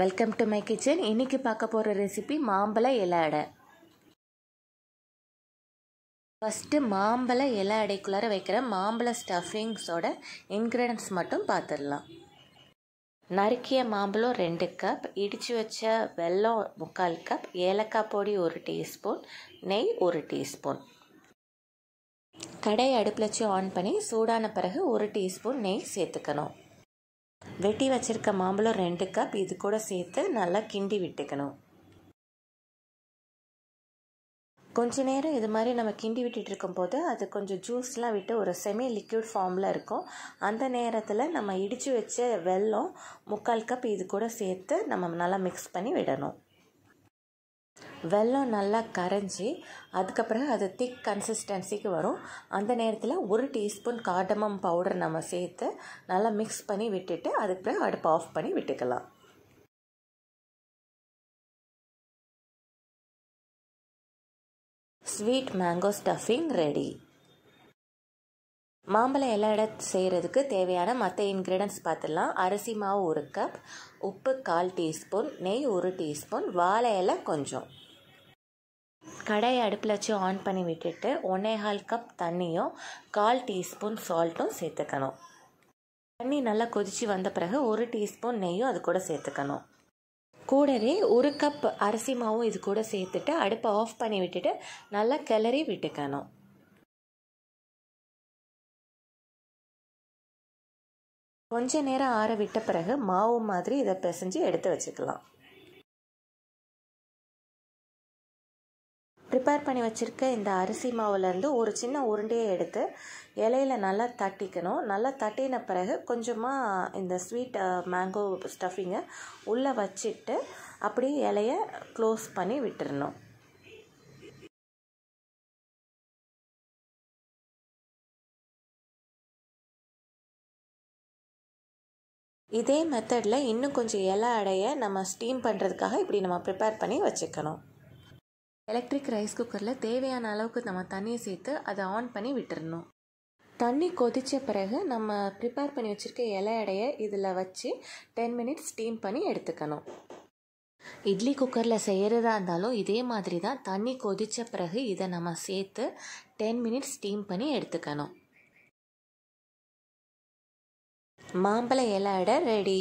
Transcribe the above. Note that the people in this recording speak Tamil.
வெல்கம் டு மை கிச்சன் இன்னைக்கு பார்க்க போகிற ரெசிபி மாம்பழ இலை அடை ஃபஸ்ட்டு மாம்பழ இலை அடைக்குள்ளார வைக்கிற மாம்பழ ஸ்டஃபிங்ஸோட இன்க்ரீடியன்ஸ் மட்டும் பார்த்துடலாம் நறுக்கிய மாம்பழம் ரெண்டு கப் இடித்து வச்ச வெல்லம் முக்கால் கப் ஏலக்காய் பொடி ஒரு டீஸ்பூன் நெய் ஒரு டீஸ்பூன் கடை அடுப்பில் வச்சு ஆன் பண்ணி சூடான பிறகு ஒரு டீஸ்பூன் நெய் சேர்த்துக்கணும் வெட்டி வச்சிருக்க மாம்பழம் ரெண்டு கப் இது கூட சேர்த்து நல்லா கிண்டி விட்டுக்கணும் கொஞ்ச நேரம் இது மாதிரி நம்ம கிண்டி விட்டுட்டு இருக்கும்போது அது கொஞ்சம் ஜூஸ்லாம் விட்டு ஒரு செமி லிக்யூட் ஃபார்மில் இருக்கும் அந்த நேரத்தில் நம்ம இடித்து வச்ச வெல்லம் முக்கால் கப் இது கூட சேர்த்து நம்ம நல்லா மிக்ஸ் பண்ணி விடணும் வெல்லம் நல்லா கரைஞ்சி அதுக்கப்புறம் அது திக் கன்சிஸ்டன்சிக்கு வரும் அந்த நேரத்தில் ஒரு டீஸ்பூன் காடமம் பவுடர் நம்ம சேர்த்து நல்லா மிக்ஸ் பண்ணி விட்டுட்டு அதுக்கப்புறம் அடுப்பு ஆஃப் பண்ணி விட்டுக்கலாம் ஸ்வீட் மேங்கோ ஸ்டஃபிங் ரெடி மாம்பழம் எல்லா இட செய்கிறதுக்கு தேவையான மற்ற இன்க்ரீடியன்ஸ் பார்த்துடலாம் அரிசி மாவு ஒரு கப் உப்பு கால் டீஸ்பூன் நெய் ஒரு டீஸ்பூன் வாழை இலை கொஞ்சம் கடை அடுப்பில் வச்சு ஆன் பண்ணி விட்டுட்டு ஒன்றே கால் கப் தண்ணியும் கால் டீஸ்பூன் சால்ட்டும் சேர்த்துக்கணும் தண்ணி நல்லா கொதித்து வந்த பிறகு ஒரு டீஸ்பூன் நெய்யும் அது கூட சேர்த்துக்கணும் கூடவே ஒரு கப் அரிசி மாவும் இது கூட சேர்த்துட்டு அடுப்பை ஆஃப் பண்ணி விட்டுட்டு நல்லா கிளறி விட்டுக்கணும் கொஞ்ச நேரம் ஆற விட்ட பிறகு மாவு மாதிரி இதை பிசைஞ்சு எடுத்து வச்சுக்கலாம் ப்ரிப்பேர் பண்ணி வச்சுருக்க இந்த அரிசி மாவுலேருந்து ஒரு சின்ன உருண்டையை எடுத்து இலையில் நல்லா தட்டிக்கணும் நல்லா தட்டின பிறகு கொஞ்சமாக இந்த ஸ்வீட் மேங்கோ ஸ்டஃபிங்கை உள்ளே வச்சுட்டு அப்படியே இலையை க்ளோஸ் பண்ணி விட்டுறணும் இதே மெத்தடில் இன்னும் கொஞ்சம் இலை அடைய நம்ம ஸ்டீம் பண்ணுறதுக்காக இப்படி நம்ம ப்ரிப்பேர் பண்ணி வச்சுக்கணும் எலக்ட்ரிக் ரைஸ் குக்கரில் தேவையான அளவுக்கு நம்ம தண்ணியை சேர்த்து அதை ஆன் பண்ணி விட்டுறணும் தண்ணி கொதித்த பிறகு நம்ம ப்ரிப்பேர் பண்ணி வச்சுருக்க இலை எடையை இதில் வச்சு டென் மினிட்ஸ் ஸ்டீம் பண்ணி எடுத்துக்கணும் இட்லி குக்கரில் செய்கிறதா இருந்தாலும் இதே மாதிரி தான் தண்ணி கொதித்த பிறகு இதை நம்ம சேர்த்து டென் மினிட்ஸ் ஸ்டீம் பண்ணி எடுத்துக்கணும் மாம்பழ இலை எடை ரெடி